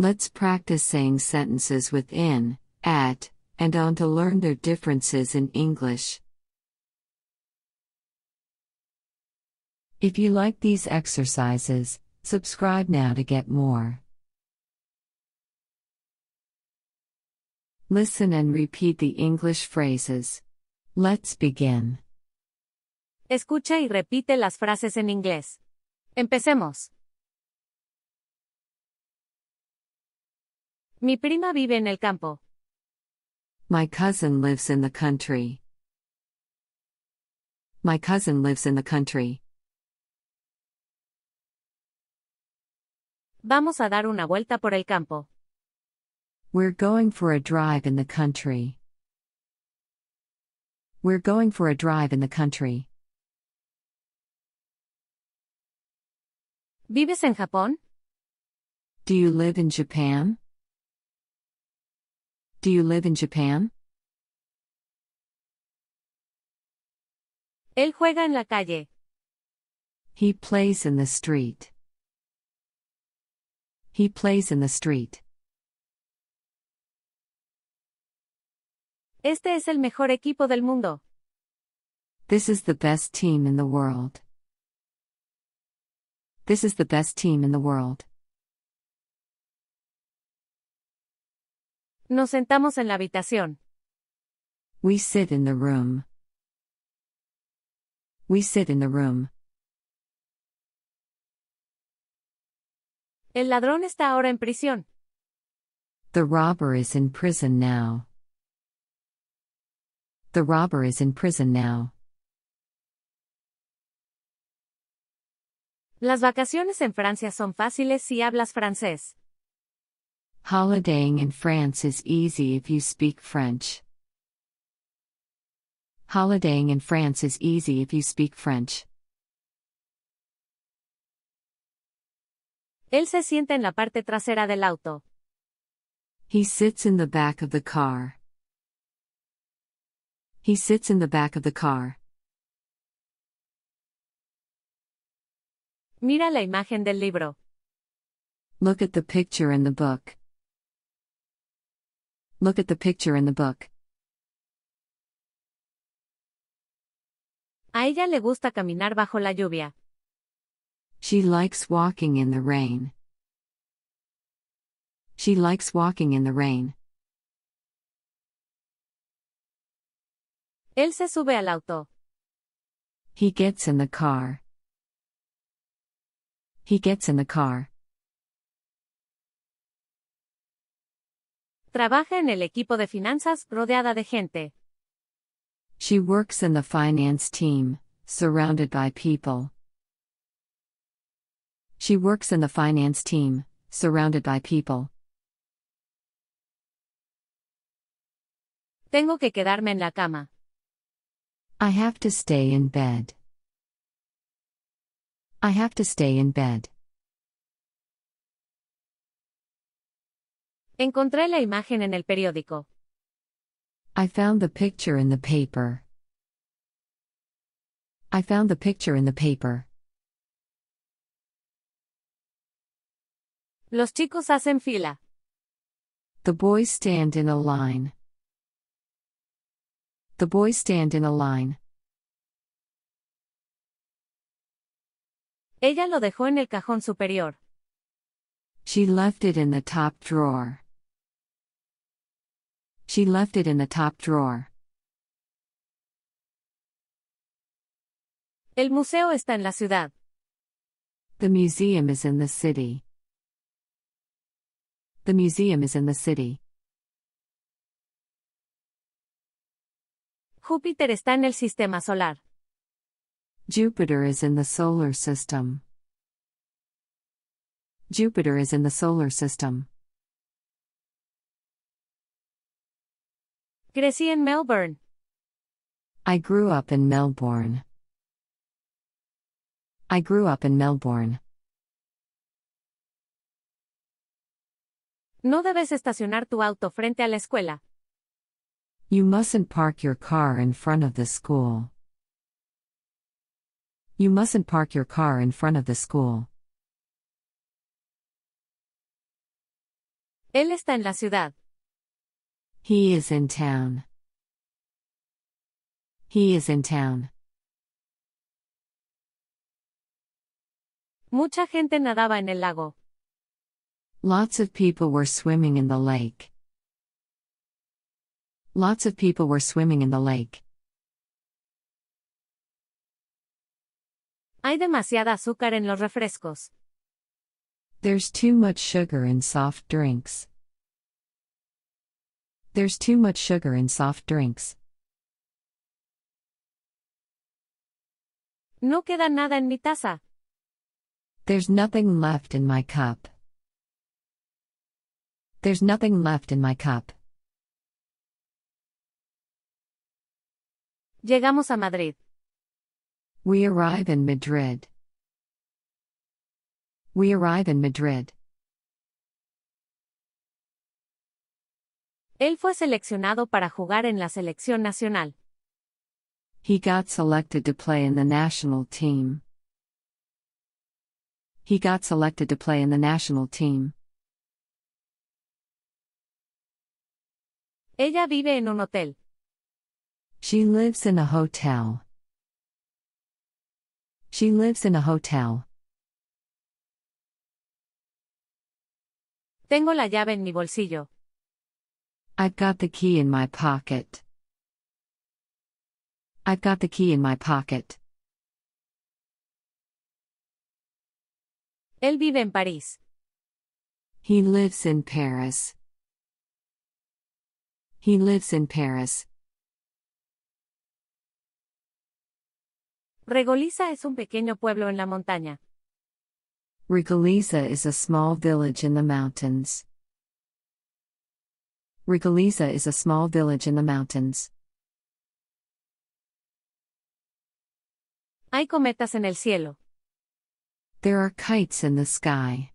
Let's practice saying sentences with in, at, and on to learn their differences in English. If you like these exercises, subscribe now to get more. Listen and repeat the English phrases. Let's begin. Escucha y repite las frases en inglés. Empecemos. Mi prima vive en el campo. My cousin lives in the country. My cousin lives in the country. Vamos a dar una vuelta por el campo. We're going for a drive in the country. We're going for a drive in the country. ¿Vives en Japón? Do you live in Japan? Do you live in Japan? Él juega en la calle. He plays in the street. He plays in the street. Este es el mejor equipo del mundo. This is the best team in the world. This is the best team in the world. Nos sentamos en la habitación. We sit in the room. We sit in the room. El ladrón está ahora en prisión. The robber is in prison now. The robber is in prison now. Las vacaciones en Francia son fáciles si hablas francés. Holidaying in France is easy if you speak French. Holidaying in France is easy if you speak French. Él se sienta en la parte trasera del auto. He sits in the back of the car. He sits in the back of the car. Mira la imagen del libro. Look at the picture in the book. Look at the picture in the book. A ella le gusta caminar bajo la lluvia. She likes walking in the rain. She likes walking in the rain. Él se sube al auto. He gets in the car. He gets in the car. Trabaja en el equipo de finanzas rodeada de gente. She works in the finance team, surrounded by people. She works in the finance team, surrounded by people. Tengo que quedarme en la cama. I have to stay in bed. I have to stay in bed. Encontré la imagen en el periódico. I found the picture in the paper. I found the picture in the paper. Los chicos hacen fila. The boys stand in a line. The boys stand in a line. Ella lo dejó en el cajón superior. She left it in the top drawer. She left it in the top drawer. El museo está en la ciudad. The museum is in the city. The museum is in the city. Júpiter está en el sistema solar. Jupiter is in the solar system. Jupiter is in the solar system. Crecí en Melbourne. I grew up in Melbourne. I grew up in Melbourne. No debes estacionar tu auto frente a la escuela. You mustn't park your car in front of the school. You mustn't park your car in front of the school. Él está en la ciudad. He is in town. He is in town. Mucha gente nadaba en el lago. Lots of people were swimming in the lake. Lots of people were swimming in the lake. Hay demasiada azúcar en los refrescos. There's too much sugar in soft drinks. There's too much sugar in soft drinks. No queda nada en mi taza. There's nothing left in my cup. There's nothing left in my cup. Llegamos a Madrid. We arrive in Madrid. We arrive in Madrid. Él fue seleccionado para jugar en la selección nacional. He got selected to play in the national team. He got selected play in team. Ella vive en un hotel. She lives in a hotel. She lives in a hotel. Tengo la llave en mi bolsillo. I've got the key in my pocket. I've got the key in my pocket. Él vive en París. He lives in Paris. He lives in Paris. Regoliza es un pequeño pueblo en la montaña. Regoliza is a small village in the mountains. Rigaliza is a small village in the mountains. Hay cometas en el cielo. There are kites in the sky.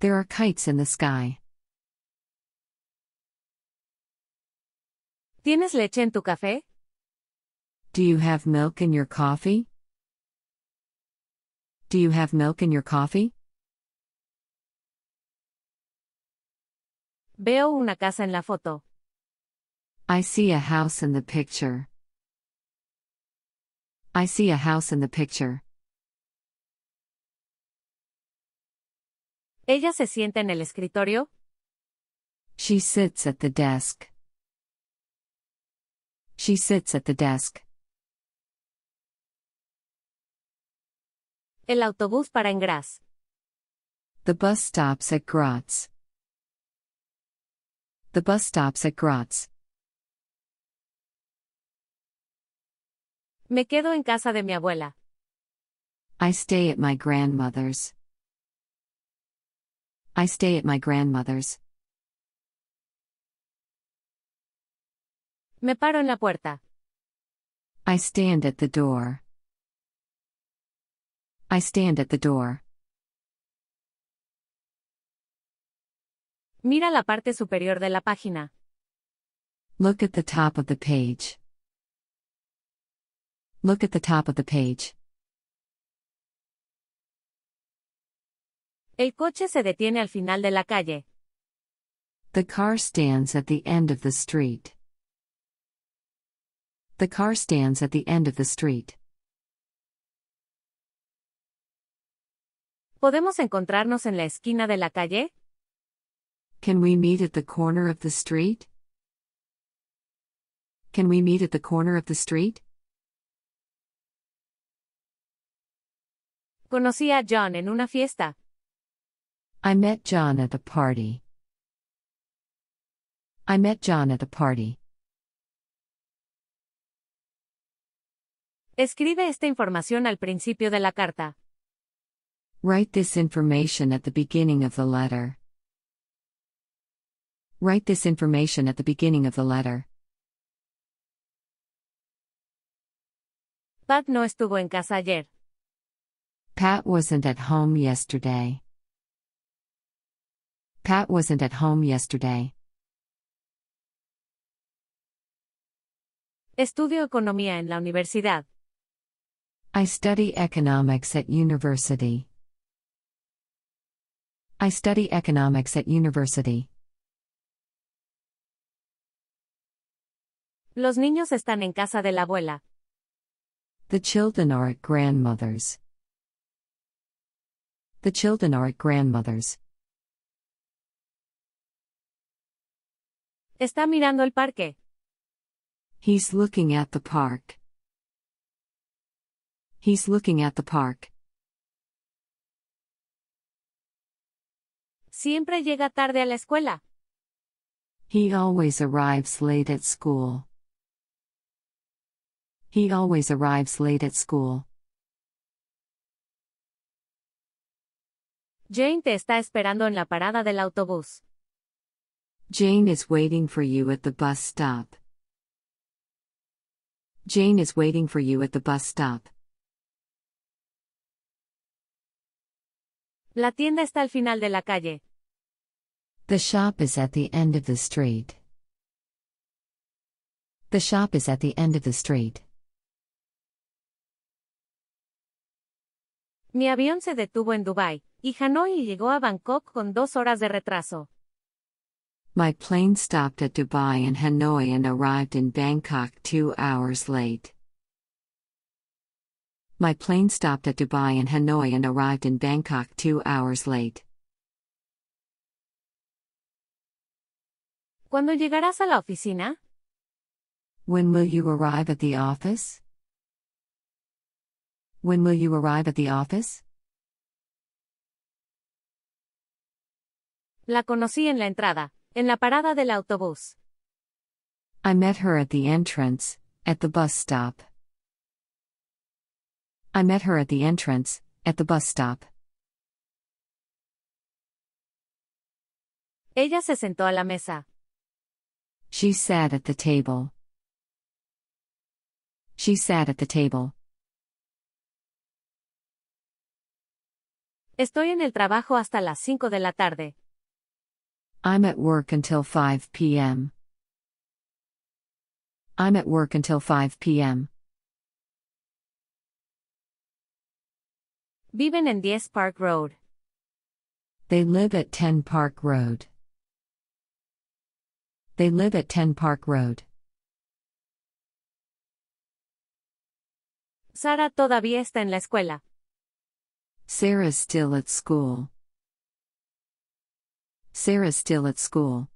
There are kites in the sky. ¿Tienes leche en tu café? Do you have milk in your coffee? Do you have milk in your coffee? Veo una casa en la foto. I see a house in the picture. I see a house in the picture. Ella se sienta en el escritorio. She sits at the desk. She sits at the desk. El autobús para en Graz. The bus stops at Graz. The bus stops at Graz. Me quedo en casa de mi abuela. I stay at my grandmother's. I stay at my grandmother's. Me paro en la puerta. I stand at the door. I stand at the door. Mira la parte superior de la página. Look at the top of the page. Look at the top of the page. El coche se detiene al final de la calle. The car stands at the end of the street. The car stands at the end of the street. ¿Podemos encontrarnos en la esquina de la calle? Can we meet at the corner of the street? Can we meet at the corner of the street? Conocí a John en una fiesta. I met John at the party. I met John at the party. Escribe esta información al principio de la carta. Write this information at the beginning of the letter. Write this information at the beginning of the letter. Pat no estuvo en casa ayer. Pat wasn't at home yesterday. Pat wasn't at home yesterday. Estudio economía en la universidad. I study economics at university. I study economics at university. Los niños están en casa de la abuela. The children are at grandmother's. The children are at grandmother's. Está mirando el parque. He's looking at the park. He's looking at the park. Siempre llega tarde a la escuela. He always arrives late at school. He always arrives late at school. Jane te está esperando en la parada del autobús. Jane is waiting for you at the bus stop. Jane is waiting for you at the bus stop. La tienda está al final de la calle. The shop is at the end of the street. The shop is at the end of the street. Mi avión se detuvo en Dubai y Hanoi y llegó a Bangkok con dos horas de retraso. My plane stopped at Dubai and Hanoi and arrived in Bangkok two hours late. My plane stopped at Dubai and Hanoi and arrived in Bangkok two hours late. ¿Cuándo llegarás a la oficina? When will you arrive at the office? When will you arrive at the office? La conocí en la entrada, en la parada del autobús. I met her at the entrance, at the bus stop. I met her at the entrance, at the bus stop. Ella se sentó a la mesa. She sat at the table. She sat at the table. Estoy en el trabajo hasta las 5 de la tarde. I'm at work until 5 p.m. I'm at work until 5 p.m. Viven en 10 Park Road. They live at 10 Park Road. They live at 10 Park Road. Sara todavía está en la escuela. Sarah's still at school. Sarah's still at school.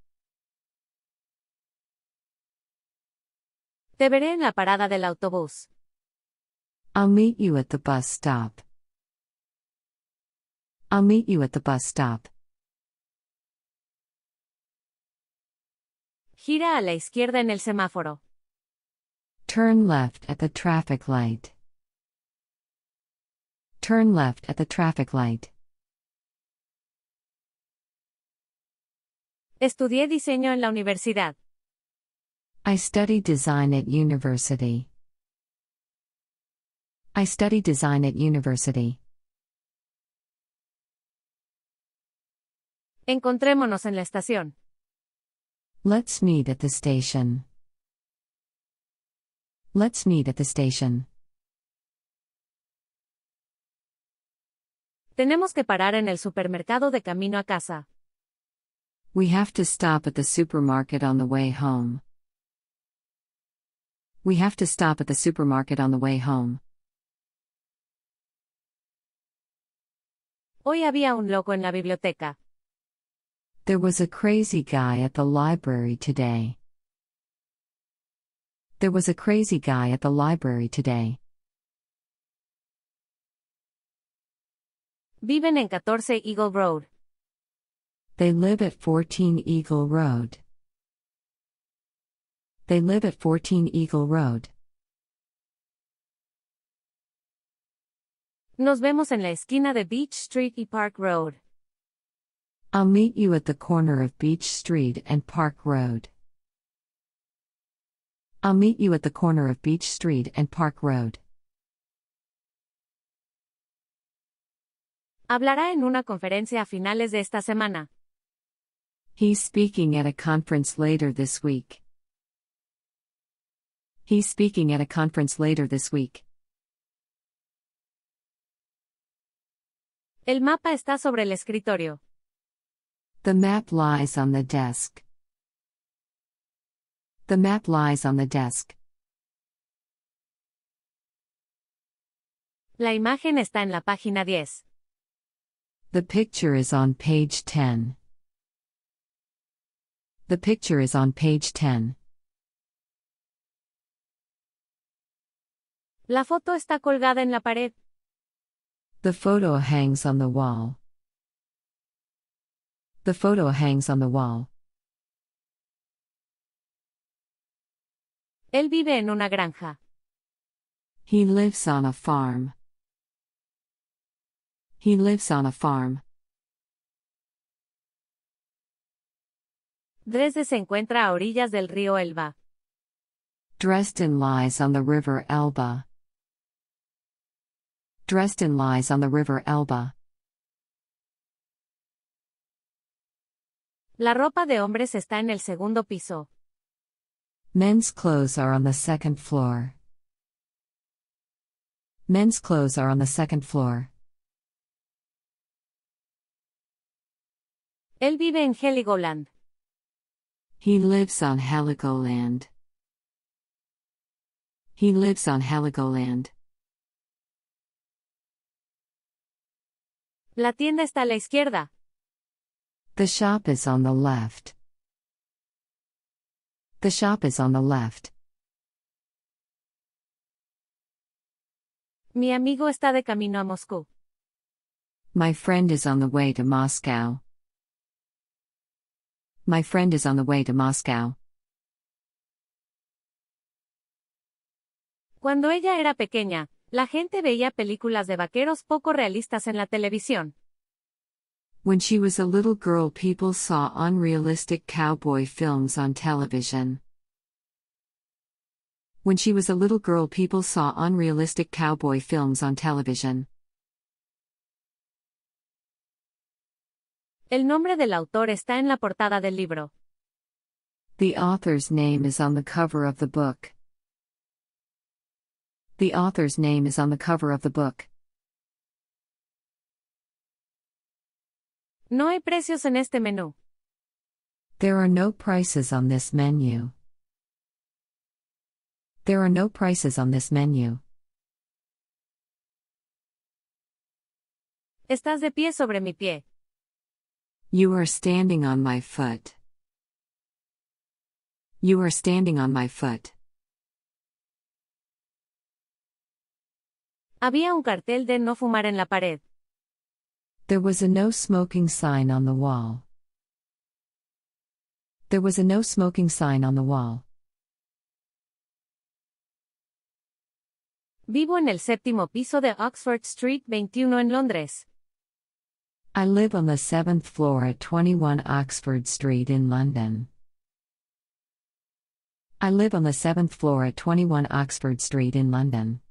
Te veré en la parada del autobús. I'll meet you at the bus stop. I'll meet you at the bus stop. Gira a la izquierda en el semáforo. Turn left at the traffic light. Turn left at the traffic light. Estudié diseño en la universidad. I study design at university. I study design at university. Encontrémonos en la estación. Let's meet at the station. Let's meet at the station. Tenemos que parar en el supermercado de camino a casa. We have to stop at the supermarket on the way home. We have to stop at the supermarket on the way home. Hoy había un loco en la biblioteca. There was a crazy guy at the library today. There was a crazy guy at the library today. Viven en 14 Eagle Road. They live at 14 Eagle Road. They live at 14 Eagle Road. Nos vemos en la esquina de Beach Street y Park Road. I'll meet you at the corner of Beach Street and Park Road. I'll meet you at the corner of Beach Street and Park Road. Hablará en una conferencia a finales de esta semana. He's speaking at a conference later this week. He's speaking at a conference later this week. El mapa está sobre el escritorio. The map lies on the desk. The map lies on the desk. La imagen está en la página 10. The picture is on page 10. The picture is on page 10. La foto está colgada en la pared. The photo hangs on the wall. The photo hangs on the wall. Él vive en una granja. He lives on a farm. He lives on a farm. Dresde se encuentra a orillas del río Elba. Dresden lies on the river Elba. Dresden lies on the river Elba. La ropa de hombres está en el segundo piso. Men's clothes are on the second floor. Men's clothes are on the second floor. Él vive en Heligoland. He lives on Heligoland. He lives on Heligoland. La tienda está a la izquierda. The shop is on the left. The shop is on the left. Mi amigo está de camino a Moscú. My friend is on the way to Moscow. My friend is on the way to Moscow. Cuando ella era pequeña, la gente veía películas de vaqueros poco realistas en la televisión. When she was a little girl, people saw unrealistic cowboy films on television. When she was a little girl, people saw unrealistic cowboy films on television. El nombre del autor está en la portada del libro. The author's name is on the cover of the book. The author's name is on the cover of the book. No hay precios en este menú. There are no prices on this menu. There are no prices on this menu. Estás de pie sobre mi pie. You are standing on my foot. You are standing on my foot. Había un cartel de no fumar en la pared. There was a no smoking sign on the wall. There was a no smoking sign on the wall. Vivo en el séptimo piso de Oxford Street 21 en Londres. I live on the seventh floor at 21 Oxford Street in London. I live on the seventh floor at 21 Oxford Street in London.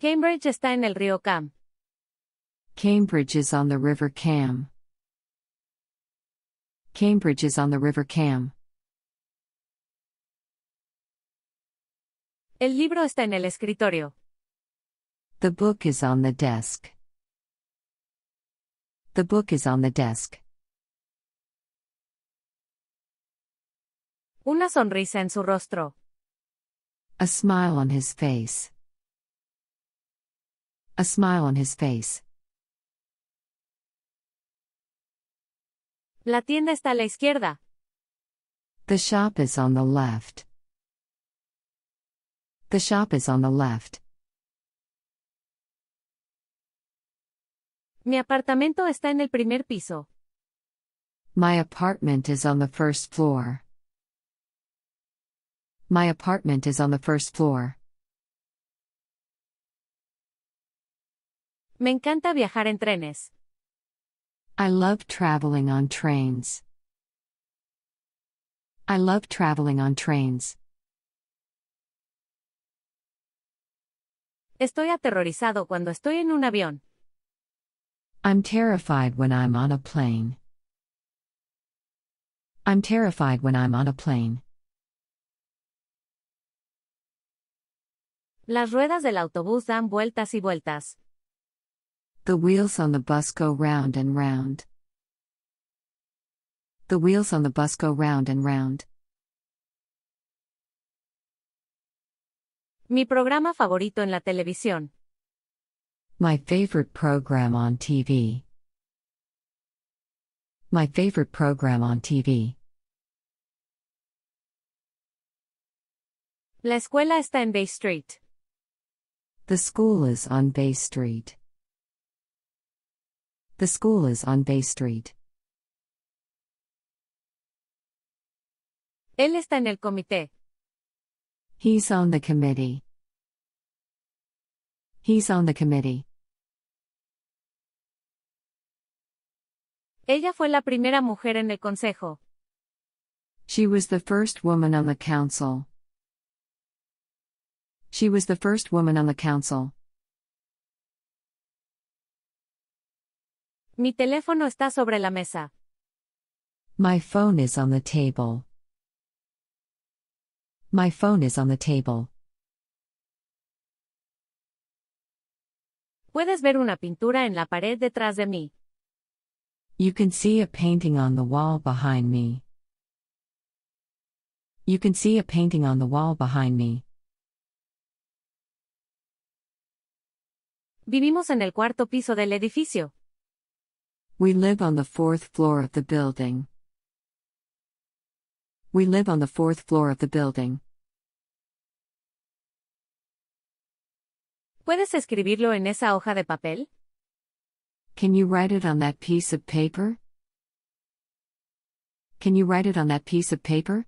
Cambridge está en el río Cam. Cambridge is on the River Cam. Cambridge is on the River Cam. El libro está en el escritorio. The book is on the desk. The book is on the desk. Una sonrisa en su rostro. A smile on his face. A smile on his face. La tienda está a la izquierda. The shop is on the left. The shop is on the left. Mi apartamento está en el primer piso. My apartment is on the first floor. My apartment is on the first floor. Me encanta viajar en trenes. I love traveling on trains. I love traveling on trains. Estoy aterrorizado cuando estoy en un avión. I'm terrified when I'm on a plane. I'm terrified when I'm on a plane. Las ruedas del autobús dan vueltas y vueltas. The wheels on the bus go round and round. The wheels on the bus go round and round. Mi programa favorito en la televisión. My favorite program on TV. My favorite program on TV. La escuela está en Bay Street. The school is on Bay Street. The school is on Bay Street. Él está en el comité. He's on the committee. He's on the committee. Ella fue la primera mujer en el consejo. She was the first woman on the council. She was the first woman on the council. Mi teléfono está sobre la mesa. My phone is on the table. My phone is on the table. Puedes ver una pintura en la pared detrás de mí. You can see a painting on the wall behind me. You can see a painting on the wall behind me. Vivimos en el cuarto piso del edificio. We live on the fourth floor of the building. We live on the fourth floor of the building. ¿Puedes escribirlo en esa hoja de papel? Can you write it on that piece of paper? Can you write it on that piece of paper?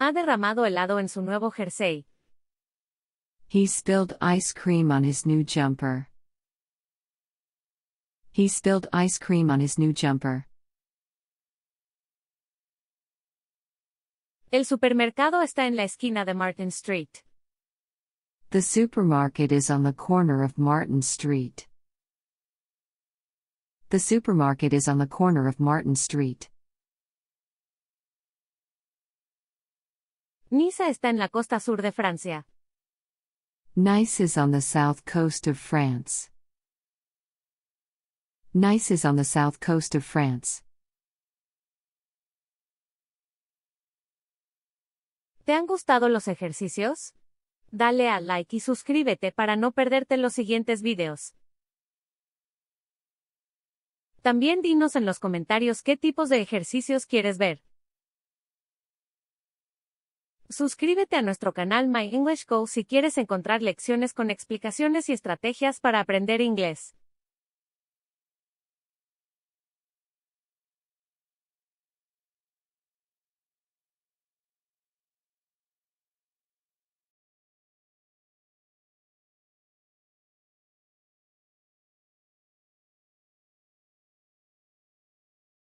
Ha derramado helado en su nuevo jersey. He spilled ice cream on his new jumper. He spilled ice cream on his new jumper. El supermercado está en la esquina de Martin Street. The supermarket is on the corner of Martin Street. The supermarket is on the corner of Martin Street. Nice está en la costa sur de Francia. Nice is on the south coast of France. Nice is on the south coast of France. ¿Te han gustado los ejercicios? Dale a like y suscríbete para no perderte los siguientes videos. También dinos en los comentarios qué tipos de ejercicios quieres ver. Suscríbete a nuestro canal My English Go si quieres encontrar lecciones con explicaciones y estrategias para aprender inglés.